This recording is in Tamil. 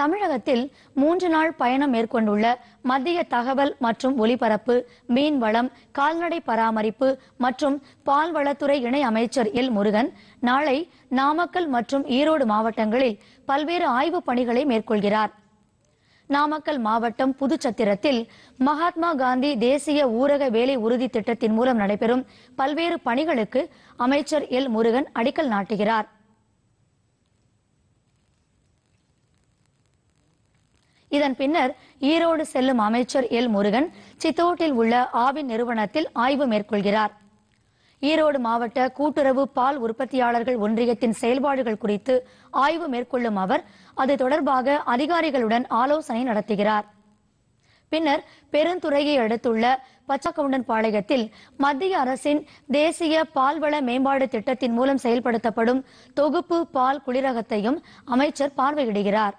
தமிழகத்தில் மூன்று நாள் பயணம் மேற்கொண்டுள்ள மத்திய தகவல் மற்றும் ஒலிபரப்பு மீன்வளம் கால்நடை பராமரிப்பு மற்றும் பால்வளத்துறை இணை அமைச்சர் எல் முருகன் நாளை நாமக்கல் மற்றும் ஈரோடு மாவட்டங்களில் பல்வேறு ஆய்வுப் பணிகளை மேற்கொள்கிறார் நாமக்கல் மாவட்டம் புதுச்சத்திரத்தில் மகாத்மா காந்தி தேசிய ஊரக வேலை உறுதி திட்டத்தின் மூலம் நடைபெறும் பல்வேறு பணிகளுக்கு அமைச்சர் எல் முருகன் அடிக்கல் நாட்டுகிறார் இதன் பின்னர் ஈரோடு செல்லும் அமைச்சர் எல் முருகன் சித்தோட்டில் உள்ள ஆவின் நிறுவனத்தில் ஆய்வு மேற்கொள்கிறார் ஈரோடு மாவட்ட கூட்டுறவு பால் உற்பத்தியாளர்கள் ஒன்றியத்தின் செயல்பாடுகள் குறித்து ஆய்வு மேற்கொள்ளும் அவர் அது தொடர்பாக அதிகாரிகளுடன் ஆலோசனை நடத்துகிறார் பின்னர் பெருந்துறையை அடுத்துள்ள பச்சக்கவுண்டன் பாளையத்தில் மத்திய அரசின் தேசிய பால்வள மேம்பாடு திட்டத்தின் மூலம் செயல்படுத்தப்படும் தொகுப்பு பால் குளிரகத்தையும் அமைச்சர் பார்வையிடுகிறார்